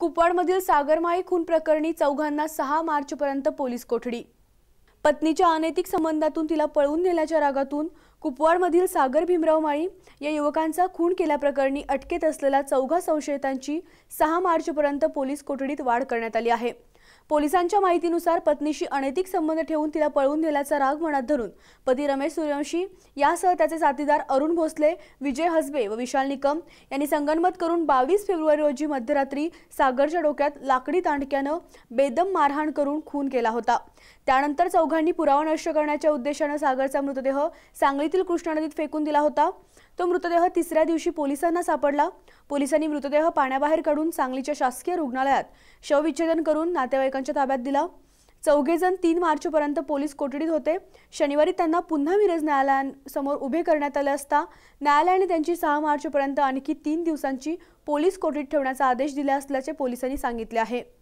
कुपवाडमधील सागरमाई खून प्रकरणी चौघांना सहा मार्चपर्यंत पोलीस कोठडी पत्नीच्या अनैतिक संबंधातून तिला पळवून नेल्याच्या रागातून कुपवाडमधील सागर भीमराव माळी या युवकांचा खून केल्याप्रकरणी अटकेत असलेल्या चौघा संशयितांची सहा मार्चपर्यंत पोलीस कोठडीत वाढ करण्यात आली आहे पोलिसांच्या माहितीनुसार पत्नीशी अनैतिक संबंध ठेवून तिला पळवून नेल्याचा राग मनात धरून पती रमेश सूर्यवंशी यासह त्याचे साथीदार अरुण भोसले विजय हसबे व विशाल निकम यांनी संगनमत करून बावीस फेब्रुवारी रोजी मध्यरात्री सागरच्या डोक्यात लाकडी तांडक्यानं बेदम मारहाण करून खून केला होता त्यानंतर चौघांनी पुरावा नष्ट करण्याच्या उद्देशानं सागरचा मृतदेह सांगलीतील कृष्णा नदीत फेकून दिला होता तो मृतदेह तिसऱ्या दिवशी पोलिसांना सापडला पोलिसांनी मृतदेह पाण्याबाहेर काढून सांगलीच्या शासकीय रुग्णालयात शवविच्छेदन करून नातेवाईक पोलिसांच्या ताब्यात दिला जण तीन मार्चपर्यंत पोलीस कोठडीत होते शनिवारी त्यांना पुन्हा मिरज न्यायालयासमोर उभे करण्यात आले असता न्यायालयाने त्यांची सहा मार्चपर्यंत आणखी तीन दिवसांची पोलीस कोठडीत ठेवण्याचा आदेश दिला असल्याचे पोलिसांनी सांगितले आहे